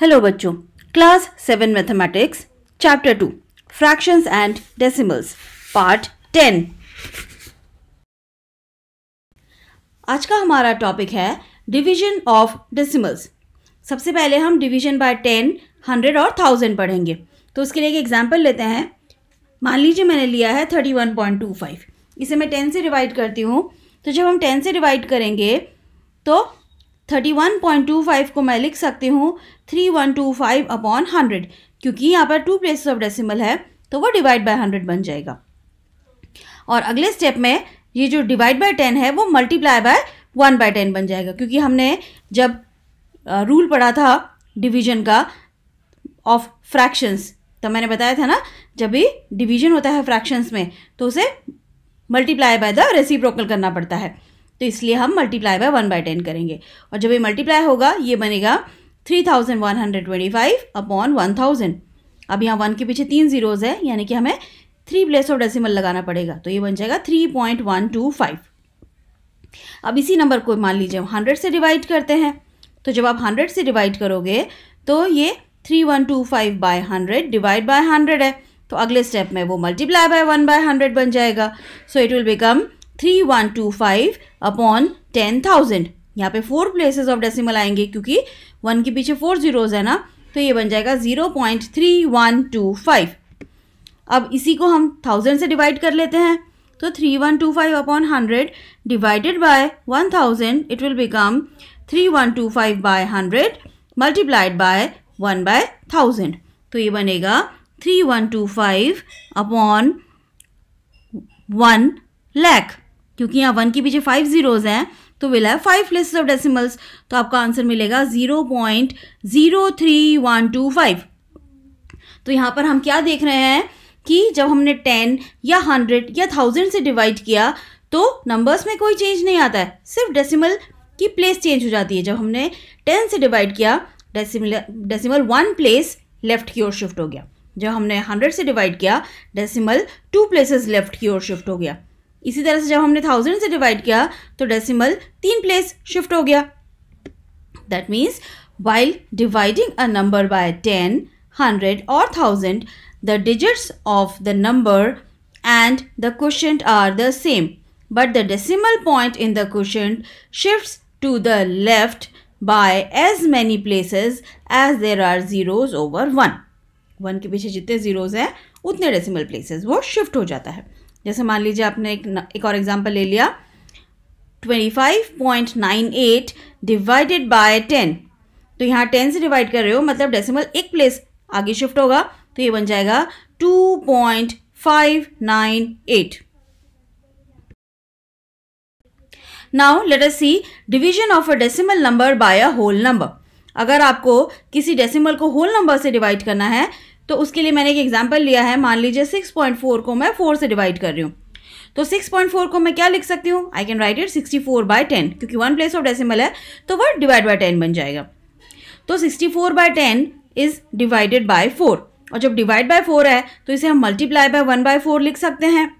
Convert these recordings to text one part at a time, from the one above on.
Hello बच्चों class seven mathematics chapter two fractions and decimals part ten आज का हमारा टॉपिक है डिवीजन ऑफ डेसिमल्स सबसे पहले हम डिवीजन बाय टेन हंड्रेड और थाउजेंड पढ़ेंगे तो उसके लिए एक एग्जाम्पल लेते हैं मान लीजिए मैंने लिया है thirty one point two five इसे मैं टेन से डिवाइड करती हूँ तो जब हम टेन से डिवाइड करेंगे तो thirty one point two five को मैं लिख सकती हूँ three one two five upon hundred क्योंकि यहाँ पर टू प्लेसेस ऑफ डेसिमल है तो वो डिवाइड बाय हंड्रेड बन जाएगा और अगले स्टेप में ये जो डिवाइड बाय टेन है वो multiply by one by ten बन जाएगा क्योंकि हमने जब रूल पढ़ा था डिवीजन का ऑफ फ्रैक्शंस तो मैंने बताया था ना जब भी डिवीजन होता है फ्रैक्शंस में तो उसे मल्टीप्लाई बाय द रेसिप्रोकल करना पड़ता है तो इसलिए हम multiply by one by ten करेंगे और जब ये मल्टीप्लाई होगा ये बनेगा three thousand one hundred twenty five upon one thousand अब यहाँ वन के पीछे तीन जीरोज़ है यानी कि हमें थ्री प्लेस ऑफ डेसिमल लगाना पड़ेगा तो ये बन जाएगा three point one two five अब इसी नंबर को मान लीजिए हम हंड्रेड से डिवाइड करते हैं तो जब आप हंड्रेड से डिवाइड करोगे तो ये three one two five by hundred divide by hundred है तो अगले स्टेप में वो multiply by one by hundred बन जाएगा so it will become three one two five upon ten thousand यहाँ पे फोर प्लेसेस ऑफ डेसिमल आएंगे क्योंकि वन के पीछे फोर जीरोज है ना तो ये बन जाएगा zero point three one two five अब इसी को हम थाउजेंड से डिवाइड कर लेते हैं तो three one two five upon hundred divided by one thousand it will become three one two five by hundred multiplied by one by thousand तो ये बनेगा three one two five upon one lakh क्योंकि यहाँ one के पीछे five zeros हैं तो will है फाइव प्लेस ऑफ डेसिमल्स तो आपका आंसर मिलेगा zero point zero three one two five तो यहाँ पर हम क्या देख रहे हैं कि जब हमने टेन या हंड्रेड या थाउजेंड से डिवाइड किया तो नंबर्स में कोई चेंज नहीं आता है सिर्फ डेसिमल की प्लेस चेंज हो जाती है जब हमने टेन से डिवाइड किया decimal decimal one place left की ओर शिफ्ट हो गया जब हमने हंड्रेड से डिवाइड किया डेसिमल टू प्लेसेस लेफ्ट की ओर शिफ्ट हो गया इसी तरह से जब हमने थाउजेंड से डिवाइड किया तो डेसिमल तीन प्लेस शिफ्ट हो गया that means while dividing a number by ten hundred और thousand the digits of the number and the question are the same but the decimal point in the question shift to the left by as many places as there are zeros over one one के पीछे जितने zeros हैं उतने decimal places वो shift हो जाता है जैसे मान लीजिए आपने एक एक और एग्जांपल ले लिया 25.98 डिवाइडेड बाय 10 तो यहाँ 10 से डिवाइड कर रहे हो मतलब डेसिमल एक प्लेस आगे शिफ्ट होगा तो ये बन जाएगा 2.598 now let us see division of a decimal number by a whole number अगर आपको किसी डेसिमल को होल नंबर से डिवाइड करना है तो उसके लिए मैंने एक एग्जाम्पल लिया है मान लीजिए सिक्स पॉइंट फोर को मैं फोर से डिवाइड कर रही हूँ तो सिक्स पॉइंट फोर को मैं क्या लिख सकती हूँ I can write it sixty four by ten क्योंकि वन प्लेस ऑफ डेसिमल है तो वह डिवाइड बाई टेन बन जाएगा तो sixty four by ten is divided by four और जब डिवाइड बाय फोर है तो इसे हम multiply by one by four लिख सकते हैं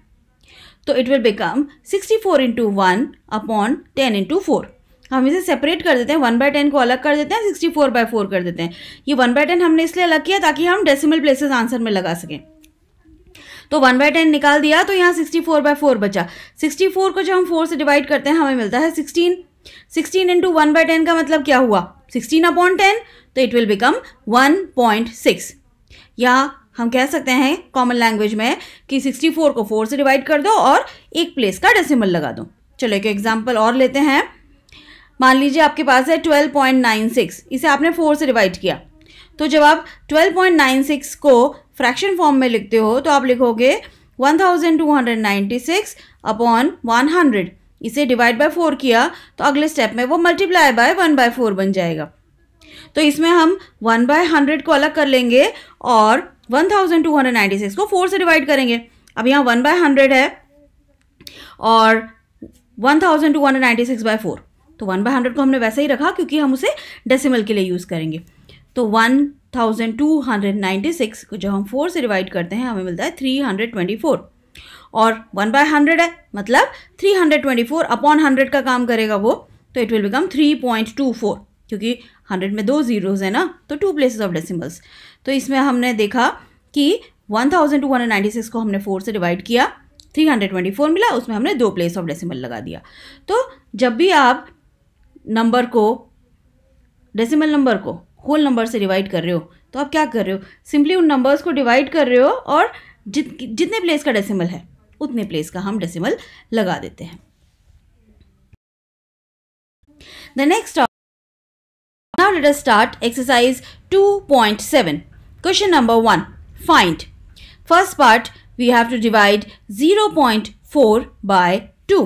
तो it will become sixty four into one upon ten into four हम इसे सेपरेट कर देते हैं वन बाय टेन को अलग कर देते हैं सिक्सटी फोर बाय फोर कर देते हैं ये वन बाय टेन हमने इसलिए अलग किया ताकि हम डेसिमल प्लेसेस आंसर में लगा सकें तो वन बाय टेन निकाल दिया तो यहाँ सिक्सटी फोर बाय फोर बचा सिक्सटी फोर को जब हम फोर से डिवाइड करते हैं हमें मिलता है sixteen sixteen into one by ten का मतलब क्या हुआ सिक्सटीन अपॉन टेन तो it will become one point six या हम कह सकते हैं कॉमन लैंग्वेज में कि सिक्सटी फोर को फोर से डिवाइड कर दो और एक प्लेस का डेसिमल लगा दो चलो एक एग्जाम्पल और लेते हैं मान लीजिए आपके पास है ट्वेल्व पॉइंट नाइन सिक्स इसे आपने फोर से डिवाइड किया तो जब आप ट्वेल्व पॉइंट नाइन सिक्स को फ्रैक्शन फॉर्म में लिखते हो तो आप लिखोगे one thousand two hundred ninety six upon one hundred इसे डिवाइड बाय फोर किया तो अगले स्टेप में वो multiply by one by four बन जाएगा तो इसमें हम वन बाय हंड्रेड को अलग कर लेंगे और one thousand two hundred ninety six को फोर से डिवाइड करेंगे अब यहाँ वन बाय हंड्रेड है और one thousand two hundred ninety six by four तो वन बाय हंड्रेड को हमने वैसे ही रखा क्योंकि हम उसे डेसिमल के लिए यूज़ करेंगे तो one thousand two hundred ninety six को जब हम फोर से डिवाइड करते हैं हमें मिलता है थ्री हंड्रेड ट्वेंटी फोर और वन बाय हंड्रेड है मतलब three hundred twenty four upon hundred का काम करेगा वो तो it will become three point two four क्योंकि हंड्रेड में दो जीरोज़ है ना तो टू प्लेसेस ऑफ डेसिमल्स तो इसमें हमने देखा कि one thousand two hundred ninety six को हमने फोर से डिवाइड किया थ्री हंड्रेड ट्वेंटी फोर मिला उसमें हमने दो प्लेस ऑफ डेसिमल लगा दिया तो जब भी आप नंबर को डेसिमल नंबर को होल नंबर से डिवाइड कर रहे हो तो आप क्या कर रहे हो सिंपली उन नंबर्स को डिवाइड कर रहे हो और जित जितने प्लेस का डेसिमल है उतने प्लेस का हम डेसिमल लगा देते हैं the next now let us start exercise 2.7 question number one find first part we have to divide 0.4 by 2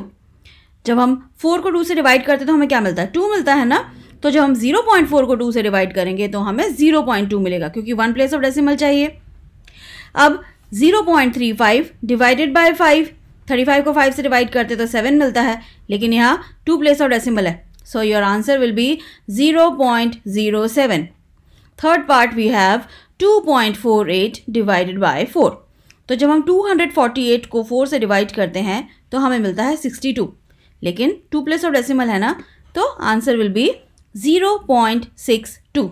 जब हम फोर को टू से डिवाइड करते तो हमें क्या मिलता है टू मिलता है ना तो जब हम जीरो पॉइंट फोर को टू से डिवाइड करेंगे तो हमें जीरो पॉइंट टू मिलेगा क्योंकि वन प्लेस ऑफ डेसिमल चाहिए अब zero point three five divided by five thirty five को फाइव से डिवाइड करते तो सेवन मिलता है लेकिन यहाँ टू प्लेस ऑफ डेसिमल है so your answer will be zero point zero seven third part we have two point four eight divided by four तो जब हम टू हंड्रेड फोर्टी एट को फोर से डिवाइड करते हैं तो हमें मिलता है सिक्सटी टू लेकिन टू प्लेस ऑफ डेसिमल है ना तो answer will be zero point six two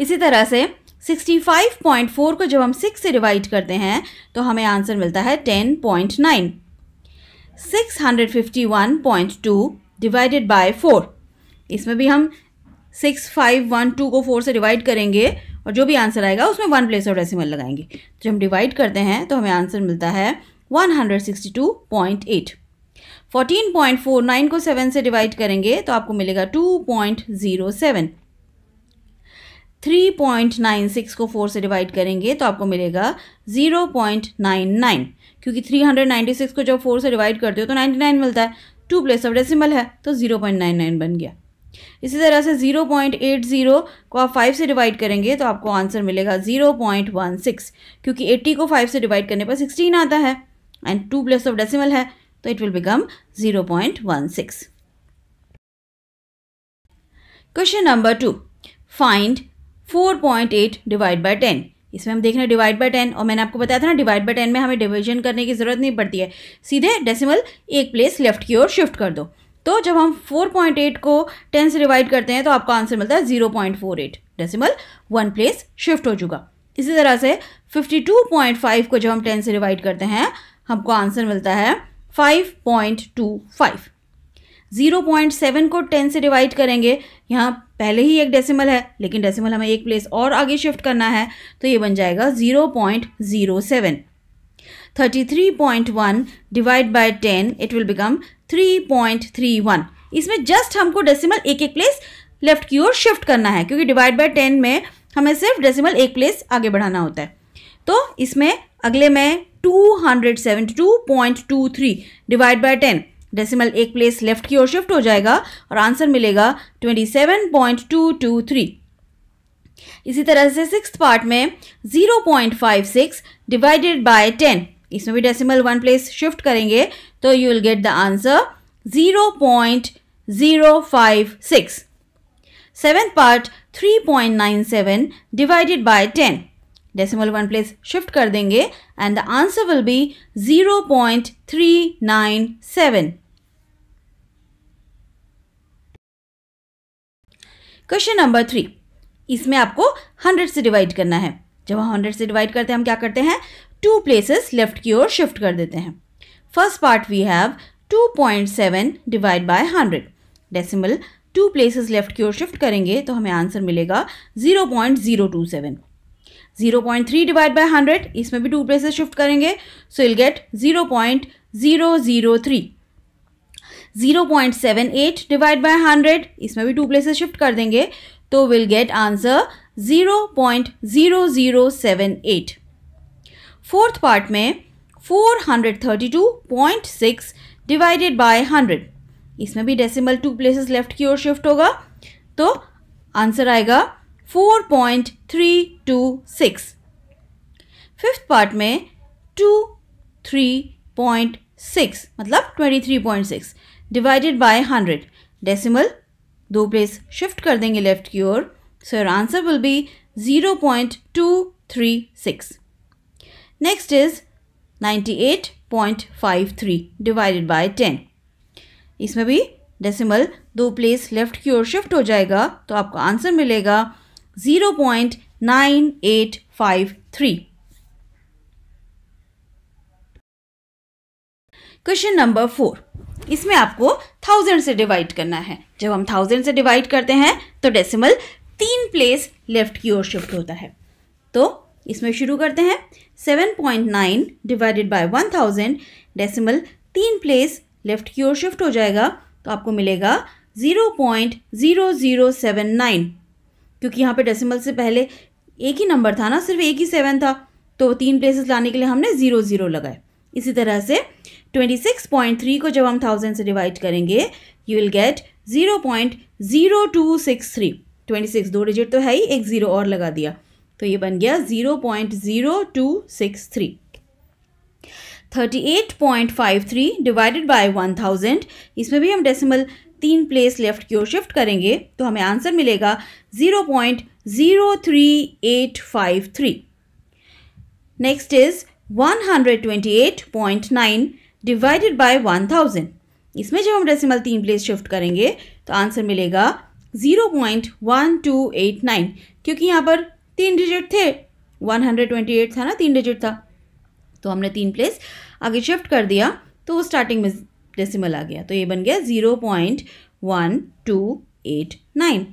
इसी तरह से सिक्सटी फाइव पॉइंट फोर को जब हम सिक्स से डिवाइड करते हैं तो हमें आंसर मिलता है ten point nine six hundred fifty one point two divided by four इसमें भी हम सिक्स फाइव वन टू को फोर से डिवाइड करेंगे और जो भी आंसर आएगा उसमें वन प्लेस ऑफ डेसिमल लगाएंगे जब हम डिवाइड करते हैं तो हमें आंसर मिलता है one hundred sixty two point eight 14.49 को 7 से डिवाइड करेंगे तो आपको मिलेगा 2.07 3.96 को 4 से डिवाइड करेंगे तो आपको मिलेगा 0.99 क्योंकि 396 को जब 4 से डिवाइड करते हो तो 99 मिलता है टू प्लेस ऑफ डेसिमल है तो 0.99 बन गया इसी तरह से 0.80 को आप 5 से डिवाइड करेंगे तो आपको आंसर मिलेगा 0.16 क्योंकि 80 को 5 से डिवाइड करने पर 16 आता है and two place of decimal है it will become 0.16. Question number two find 4.8 divide by 10 इसमें हम देख रहे हैं डिवाइड बाय 10 और मैंने आपको बताया था ना डिवाइड बाय 10 में हमें डिवीजन करने की ज़रूरत नहीं पड़ती है सीधे डेसिमल एक प्लेस लेफ्ट की ओर शिफ्ट कर दो तो जब हम 4.8 को 10 से डिवाइड करते हैं तो आपका आंसर मिलता है 0.48 डेसिमल वन प्लेस शिफ्ट हो चुका इसी तरह से 52.5 को जब हम 10 से डिवाइड करते हैं हमको आंसर मिलता है 5.25 0.7 को 10 से डिवाइड करेंगे यहाँ पहले ही एक डेसिमल है लेकिन डेसिमल हमें एक प्लेस और आगे शिफ्ट करना है तो ये बन जाएगा 0.07 33.1 divide by 10 it will become 3.31 इसमें जस्ट हमको डेसिमल एक एक प्लेस लेफ्ट की ओर शिफ्ट करना है क्योंकि डिवाइड बाय टेन में हमें सिर्फ डेसिमल एक प्लेस आगे बढ़ाना होता है तो इसमें अगले में 272.23 डिवाइड बाय 10 डेसिमल एक प्लेस लेफ्ट की ओर शिफ्ट हो जाएगा और आंसर मिलेगा 27.223 इसी तरह से सिक्स पार्ट में 0.56 डिवाइडेड बाय 10 इसमें भी डेसिमल वन प्लेस शिफ्ट करेंगे तो you will get the answer 0.056 seventh part 3.97 divided by 10 decimal one place shift कर देंगे and the answer will be zero point three nine seven question number three इसमें आपको hundred से divide करना है जब हम हंड्रेड से डिवाइड करते हैं हम क्या करते हैं टू प्लेसेस लेफ्ट की ओर शिफ्ट कर देते हैं first part we have two point seven divide by hundred decimal two places left की ओर शिफ्ट करेंगे तो हमें आंसर मिलेगा zero zero point two seven zero point three divide by hundred इसमें भी टू प्लेसेस शिफ्ट करेंगे so will get zero point zero zero three zero point seven eight divide by hundred इसमें भी two places shift कर देंगे तो will get answer zero point zero zero seven eight fourth part में four hundred thirty two point six divided by hundred इसमें भी decimal two places left की ओर शिफ्ट होगा तो आंसर आएगा 4.326 फिफ्थ पार्ट में पॉइंट सिक्स मतलब 23.6 डिवाइडेड बाय 100 डेसिमल दो प्लेस शिफ्ट कर देंगे लेफ्ट की ओर so your answer will be 0.236 next is 98.53 divided by 10 इसमें भी डेसिमल दो प्लेस लेफ्ट की ओर शिफ्ट हो जाएगा तो आपका आंसर मिलेगा zero point nine eight five three question number four इसमें आपको थाउजेंड से डिवाइड करना है जब हम थाउजेंड से डिवाइड करते हैं तो डेसिमल तीन प्लेस लेफ्ट की ओर शिफ्ट होता है तो इसमें शुरू करते हैं seven point nine divided by one thousand decimal तीन प्लेस लेफ्ट की ओर शिफ्ट हो जाएगा तो आपको मिलेगा zero point zero zero seven nine क्योंकि यहाँ पे डेसिमल से पहले एक ही नंबर था ना सिर्फ एक ही सेवन था तो तीन प्लेसेस लाने के लिए हमने ज़ीरो ज़ीरो लगाए इसी तरह से ट्वेंटी सिक्स पॉइंट थ्री को जब हम थाउजेंड से डिवाइड करेंगे you will get zero point zero two six three twenty six दो डिजिट तो है ही एक ज़ीरो और लगा दिया तो ये बन गया zero point zero two six three thirty eight point five three divided by one thousand इसमें भी हम डेसिमल तीन प्लेस लेफ्ट की ओर शिफ्ट करेंगे तो हमें आंसर मिलेगा zero point zero three eight five three next is one hundred twenty eight point nine divided by one thousand इसमें जब हम डेसिमल तीन प्लेस शिफ्ट करेंगे तो आंसर मिलेगा zero point one two eight nine क्योंकि यहाँ पर तीन डिजिट थे वन हंड्रेड ट्वेंटी एट था ना तीन डिजिट था तो हमने तीन प्लेस आगे शिफ्ट कर दिया तो वो स्टार्टिंग में डेसिमल आ गया तो ये बन गया zero point one two eight nine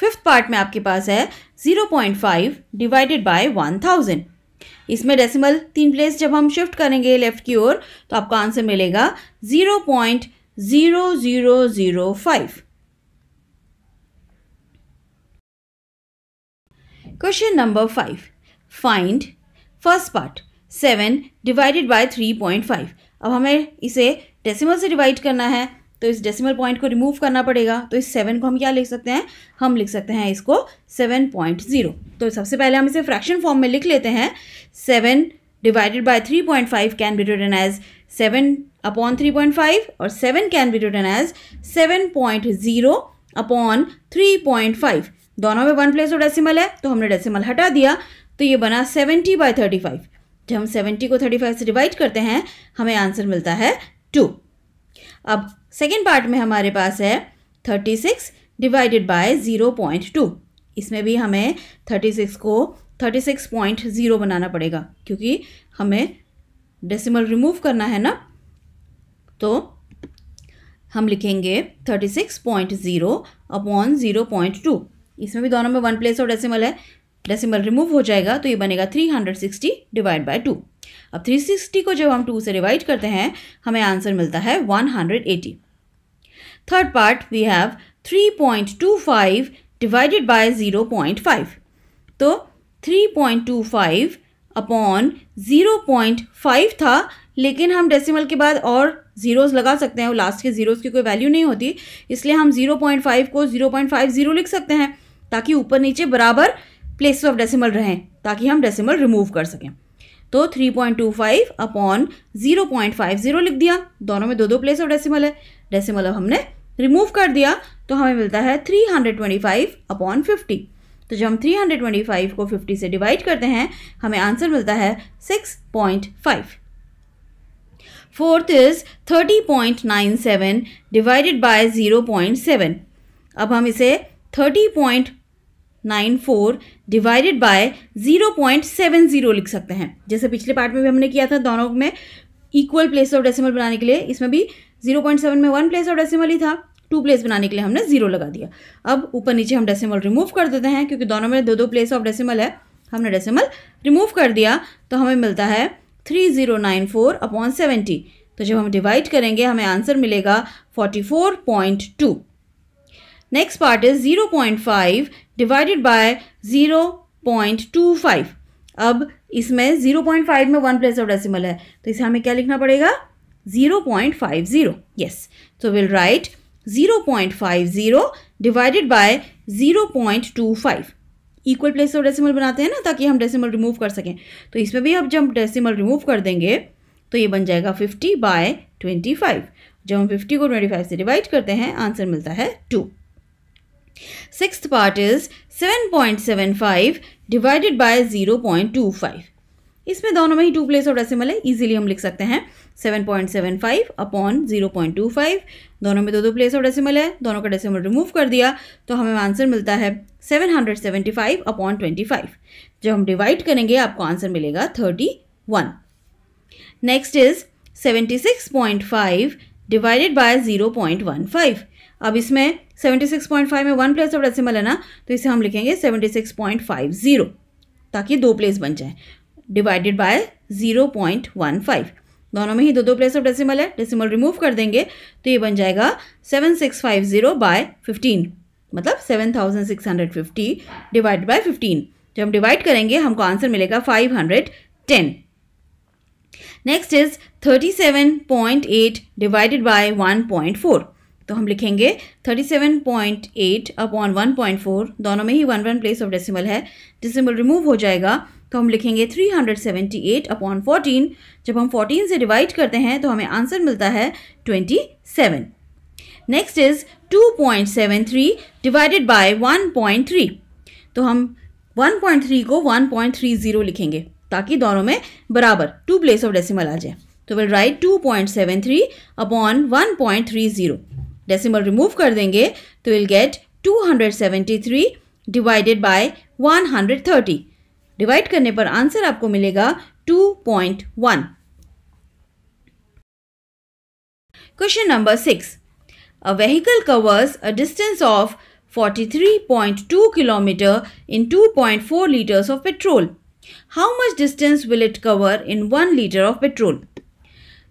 fifth part में आपके पास है zero point five divided by one thousand इसमें डेसिमल तीन प्लेस जब हम शिफ्ट करेंगे लेफ्ट की ओर तो आपको आंसर मिलेगा zero point zero zero zero five question number five find first part seven divided by three point five अब हमें इसे डेसिमल से डिवाइड करना है तो इस डेसिमल पॉइंट को रिमूव करना पड़ेगा तो इस सेवन को हम क्या लिख सकते हैं हम लिख सकते हैं इसको सेवन पॉइंट ज़ीरो तो सबसे पहले हम इसे फ्रैक्शन फॉर्म में लिख लेते हैं seven divided by three point five can be written as seven upon three point five और seven can be written as seven point zero upon three point five दोनों में वन प्लेस और decimal है तो हमने डेसिमल हटा दिया तो ये बना सेवेंटी बाय थर्टी फाइव जब हम सेवेंटी को थर्टी फाइव से डिवाइड करते हैं हमें आंसर मिलता है टू अब सेकेंड पार्ट में हमारे पास है thirty six divided by zero point two इसमें भी हमें थर्टी सिक्स को थर्टी सिक्स पॉइंट ज़ीरो बनाना पड़ेगा क्योंकि हमें डेसिमल रिमूव करना है ना तो हम लिखेंगे thirty six point zero upon zero point two इसमें भी दोनों में वन प्लेस और डेसिमल है डेसिमल रिमूव हो जाएगा तो ये बनेगा three hundred sixty divide by two अब 360 को जब हम 2 से डिवाइड करते हैं हमें आंसर मिलता है 180 third part we have 3.25 divided by 0.5 तो 3.25 अपॉन 0.5 था लेकिन हम डेसिमल के बाद और ज़ीरोज़ लगा सकते हैं लास्ट के ज़ीरोज़ की कोई वैल्यू नहीं होती इसलिए हम 0.5 को 0.50 लिख सकते हैं ताकि ऊपर नीचे बराबर प्लेस ऑफ डेसिमल रहें ताकि हम डेसिमल रिमूव कर सकें तो 3.25 point two five upon zero point five zero लिख दिया दोनों में दो दो प्लेस ऑफ डेसिमल है डेसिमल अब हमने रिमूव कर दिया तो हमें मिलता है 325 hundred twenty five upon fifty तो जब हम 325 को 50 से डिवाइड करते हैं हमें आंसर मिलता है 6.5 point five fourth is thirty point nine seven divided by seven अब हम इसे thirty point nine four divided by zero point seven zero लिख सकते हैं जैसे पिछले पार्ट में भी हमने किया था दोनों में इक्वल प्लेस ऑफ डेसिमल बनाने के लिए इसमें भी ज़ीरो पॉइंट सेवन में वन प्लेस ऑफ डेसिमल ही था टू प्लेस बनाने के लिए हमने ज़ीरो लगा दिया अब ऊपर नीचे हम डेसिमल रिमूव कर देते हैं क्योंकि दोनों में दो दो प्लेस ऑफ डेसिमल है हमने डेसिमल रिमूव कर दिया तो हमें मिलता है three zero nine four upon seventy तो जब हम डिवाइड करेंगे हमें आंसर मिलेगा forty four point two next part is zero point five divided by zero point two five अब इसमें ज़ीरो पॉइंट फाइव में वन प्लेस ऑफ डेसिमल है तो इसे हमें क्या लिखना पड़ेगा zero point five zero yes so will write zero point five zero divided by zero point two five equal place of decimal बनाते हैं ना ताकि हम डेसिमल रिमूव कर सकें तो इसमें भी अब जब डेसिमल रिमूव कर देंगे तो ये बन जाएगा फिफ्टी बाय ट्वेंटी फाइव जब हम फिफ्टी को ट्वेंटी फाइव से डिवाइड करते हैं आंसर मिलता है two Sixth part is 7.75 divided by 0.25. इसमें दोनों में ही टू प्लेस ऑफ डेसिमल है इजीली हम लिख सकते हैं 7.75 अपॉन 0.25 दोनों में दो दो प्लेस ऑफ डेसिमल है दोनों का डेसिमल रिमूव कर दिया तो हमें आंसर मिलता है 775 अपॉन 25 जब हम डिवाइड करेंगे आपको आंसर मिलेगा 31 नेक्स्ट इज 76.5 डिवाइडेड बाय 0.15 अब इसमें 76.5 में वन प्लेस ऑफ डेसिमल है ना तो इसे हम लिखेंगे 76.50 ताकि दो प्लेस बन जाए डिवाइडेड बाय 0.15 दोनों में ही दो दो प्लेस ऑफ डेसिमल है डेसिमल रिमूव कर देंगे तो ये बन जाएगा 7650 बाय 15 मतलब 7650 डिवाइड बाय 15 जब हम डिवाइड करेंगे हमको आंसर मिलेगा 510 नेक्स्ट इज 37.8 डिवाइडेड बाय 1.4 तो हम लिखेंगे thirty seven point eight upon one point four दोनों में ही one one place of decimal है डेसिमल रिमूव हो जाएगा तो हम लिखेंगे three hundred seventy eight upon fourteen जब हम फोर्टीन से डिवाइड करते हैं तो हमें आंसर मिलता है twenty seven next is two point seven three divided by one point three तो हम वन पॉइंट थ्री को वन पॉइंट थ्री ज़ीरो लिखेंगे ताकि दोनों में बराबर टू प्लेस ऑफ डेसिमल आ जाए तो will write two point seven three upon one point three zero decimal remove कर देंगे तो will get 273 divided by 130 divide करने पर आंसर आपको मिलेगा 2.1 question number six a vehicle covers a distance of two kilometre in two point four litres of petrol how much distance will it cover in one litre of petrol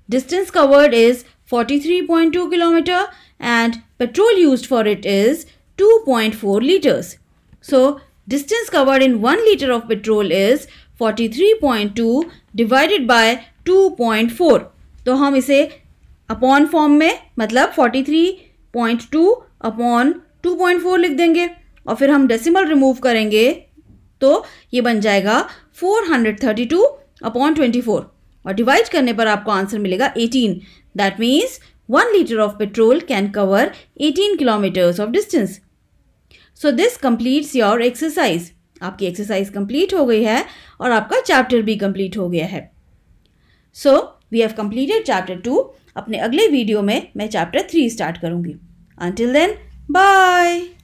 distance covered is forty three point two kilometre and petrol used for it is 2.4 liters. So distance covered in 1 liter of petrol is 43.2 divided by 2.4 तो हम इसे upon form में मतलब 43.2 upon 2.4 लिख देंगे और फिर हम डेसिमल रिमूव करेंगे तो ये बन जाएगा 432 अपॉन 24 और डिवाइड करने पर आपको आंसर मिलेगा 18 that means 1 liter of petrol can cover 18 kilometers of distance. So this completes your exercise. आपकी एक्सरसाइज कंप्लीट हो गई है और आपका चैप्टर भी कंप्लीट हो गया है so we have completed chapter two अपने अगले वीडियो में मैं चैप्टर थ्री स्टार्ट करूँगी अंटिल देन बाय